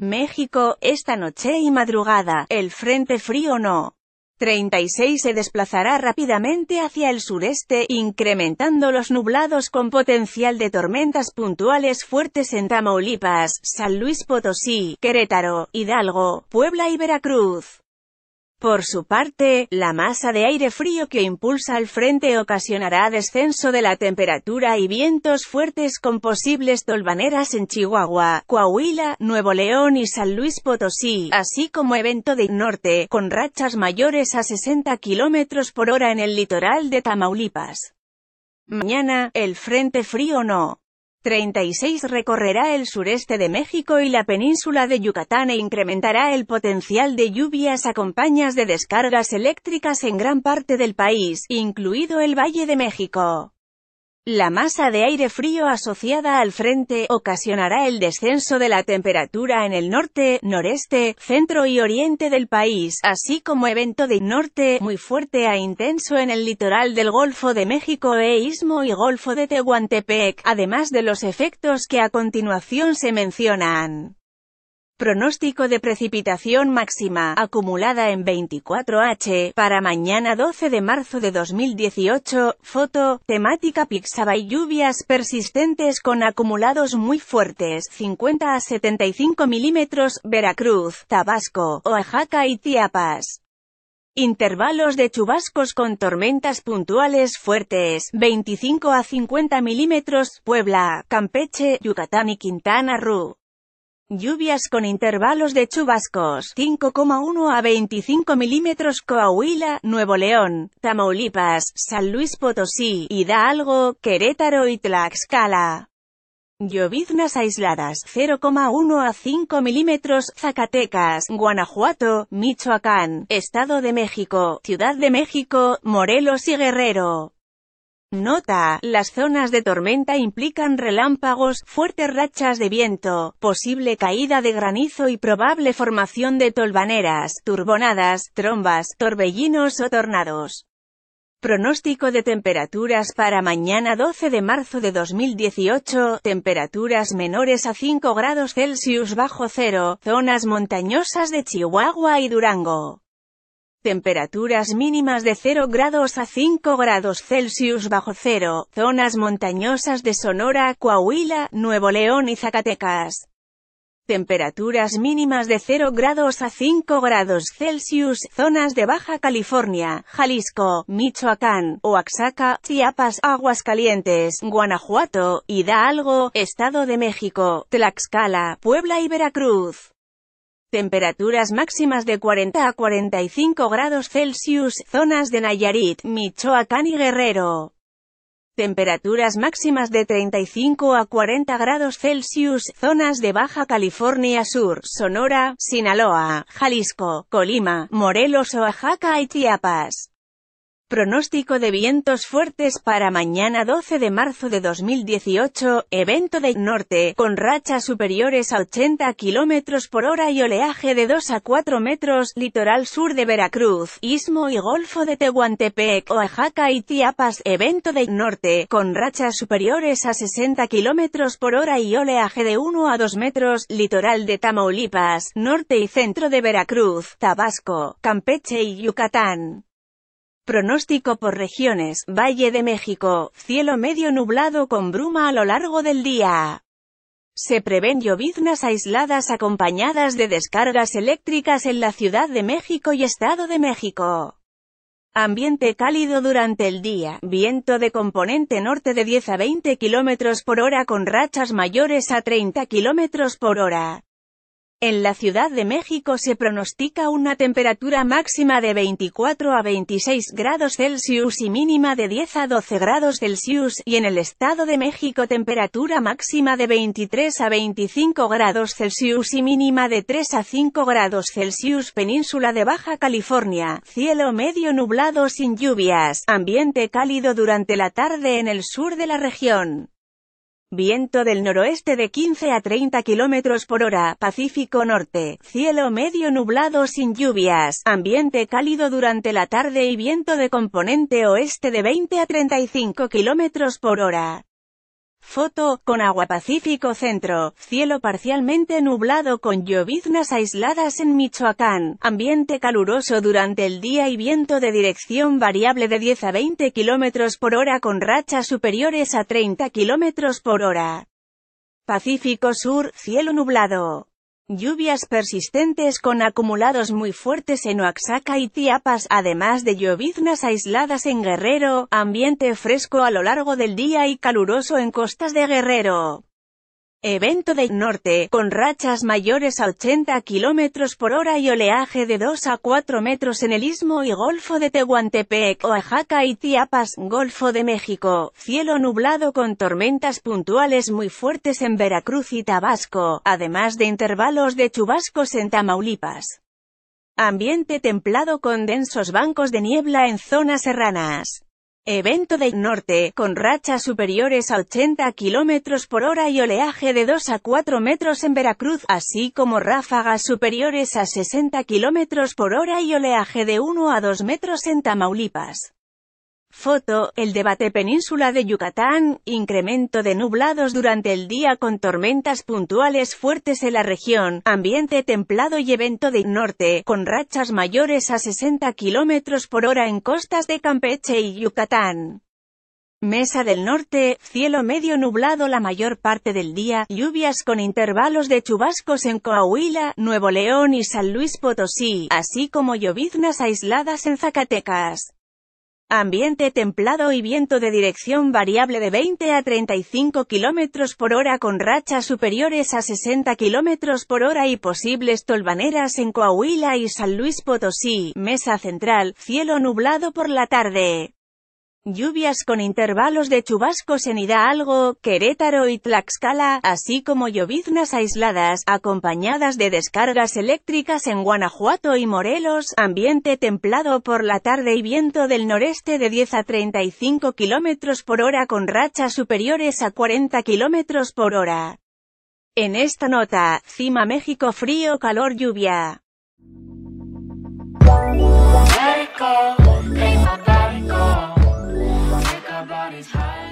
México, esta noche y madrugada, el Frente Frío No. 36 se desplazará rápidamente hacia el sureste, incrementando los nublados con potencial de tormentas puntuales fuertes en Tamaulipas, San Luis Potosí, Querétaro, Hidalgo, Puebla y Veracruz. Por su parte, la masa de aire frío que impulsa al frente ocasionará descenso de la temperatura y vientos fuertes con posibles tolvaneras en Chihuahua, Coahuila, Nuevo León y San Luis Potosí, así como evento de norte, con rachas mayores a 60 km por hora en el litoral de Tamaulipas. Mañana, el frente frío no. 36 recorrerá el sureste de México y la península de Yucatán e incrementará el potencial de lluvias acompañadas de descargas eléctricas en gran parte del país, incluido el Valle de México. La masa de aire frío asociada al frente ocasionará el descenso de la temperatura en el norte, noreste, centro y oriente del país, así como evento de norte muy fuerte a e intenso en el litoral del Golfo de México e Istmo y Golfo de Tehuantepec, además de los efectos que a continuación se mencionan. Pronóstico de precipitación máxima, acumulada en 24H, para mañana 12 de marzo de 2018, foto, temática Pixaba y lluvias persistentes con acumulados muy fuertes, 50 a 75 milímetros, Veracruz, Tabasco, Oaxaca y TIAPAS. Intervalos de chubascos con tormentas puntuales fuertes, 25 a 50 milímetros, Puebla, Campeche, Yucatán y Quintana Roo. Lluvias con intervalos de chubascos, 5,1 a 25 milímetros Coahuila, Nuevo León, Tamaulipas, San Luis Potosí, Hidalgo, Querétaro y Tlaxcala. Lloviznas aisladas, 0,1 a 5 milímetros, Zacatecas, Guanajuato, Michoacán, Estado de México, Ciudad de México, Morelos y Guerrero. Nota, las zonas de tormenta implican relámpagos, fuertes rachas de viento, posible caída de granizo y probable formación de tolvaneras, turbonadas, trombas, torbellinos o tornados. Pronóstico de temperaturas para mañana 12 de marzo de 2018, temperaturas menores a 5 grados Celsius bajo cero, zonas montañosas de Chihuahua y Durango temperaturas mínimas de 0 grados a 5 grados Celsius bajo cero, zonas montañosas de Sonora, Coahuila, Nuevo León y Zacatecas. Temperaturas mínimas de 0 grados a 5 grados Celsius, zonas de Baja California, Jalisco, Michoacán, Oaxaca, Chiapas, Aguascalientes, Guanajuato, Hidalgo, Estado de México, Tlaxcala, Puebla y Veracruz. Temperaturas máximas de 40 a 45 grados Celsius, zonas de Nayarit, Michoacán y Guerrero. Temperaturas máximas de 35 a 40 grados Celsius, zonas de Baja California Sur, Sonora, Sinaloa, Jalisco, Colima, Morelos, Oaxaca y Chiapas. Pronóstico de vientos fuertes para mañana 12 de marzo de 2018, evento de norte, con rachas superiores a 80 km por hora y oleaje de 2 a 4 metros, litoral sur de Veracruz, Istmo y Golfo de Tehuantepec, Oaxaca y Tiapas, evento de norte, con rachas superiores a 60 km por hora y oleaje de 1 a 2 metros, litoral de Tamaulipas, norte y centro de Veracruz, Tabasco, Campeche y Yucatán. Pronóstico por regiones, Valle de México, cielo medio nublado con bruma a lo largo del día. Se prevén lloviznas aisladas acompañadas de descargas eléctricas en la Ciudad de México y Estado de México. Ambiente cálido durante el día, viento de componente norte de 10 a 20 km por hora con rachas mayores a 30 km por hora. En la Ciudad de México se pronostica una temperatura máxima de 24 a 26 grados Celsius y mínima de 10 a 12 grados Celsius, y en el Estado de México temperatura máxima de 23 a 25 grados Celsius y mínima de 3 a 5 grados Celsius Península de Baja California, cielo medio nublado sin lluvias, ambiente cálido durante la tarde en el sur de la región. Viento del noroeste de 15 a 30 km por hora, Pacífico Norte, cielo medio nublado sin lluvias, ambiente cálido durante la tarde y viento de componente oeste de 20 a 35 km por hora. Foto, con agua Pacífico Centro, cielo parcialmente nublado con lloviznas aisladas en Michoacán, ambiente caluroso durante el día y viento de dirección variable de 10 a 20 km por hora con rachas superiores a 30 km por hora. Pacífico Sur, cielo nublado. Lluvias persistentes con acumulados muy fuertes en Oaxaca y Tiapas, además de lloviznas aisladas en Guerrero, ambiente fresco a lo largo del día y caluroso en costas de Guerrero. Evento de norte, con rachas mayores a 80 km por hora y oleaje de 2 a 4 metros en el istmo y golfo de Tehuantepec, Oaxaca y Tiapas, Golfo de México, cielo nublado con tormentas puntuales muy fuertes en Veracruz y Tabasco, además de intervalos de chubascos en Tamaulipas. Ambiente templado con densos bancos de niebla en zonas serranas. Evento del norte, con rachas superiores a 80 km por hora y oleaje de 2 a 4 metros en Veracruz, así como ráfagas superiores a 60 km por hora y oleaje de 1 a 2 metros en Tamaulipas. Foto, el debate península de Yucatán, incremento de nublados durante el día con tormentas puntuales fuertes en la región, ambiente templado y evento de norte, con rachas mayores a 60 km por hora en costas de Campeche y Yucatán. Mesa del Norte, cielo medio nublado la mayor parte del día, lluvias con intervalos de chubascos en Coahuila, Nuevo León y San Luis Potosí, así como lloviznas aisladas en Zacatecas. Ambiente templado y viento de dirección variable de 20 a 35 km por hora con rachas superiores a 60 km por hora y posibles tolvaneras en Coahuila y San Luis Potosí, mesa central, cielo nublado por la tarde. Lluvias con intervalos de chubascos en Hidalgo, Querétaro y Tlaxcala, así como lloviznas aisladas, acompañadas de descargas eléctricas en Guanajuato y Morelos, ambiente templado por la tarde y viento del noreste de 10 a 35 km por hora con rachas superiores a 40 km por hora. En esta nota, Cima México frío calor lluvia. body's high.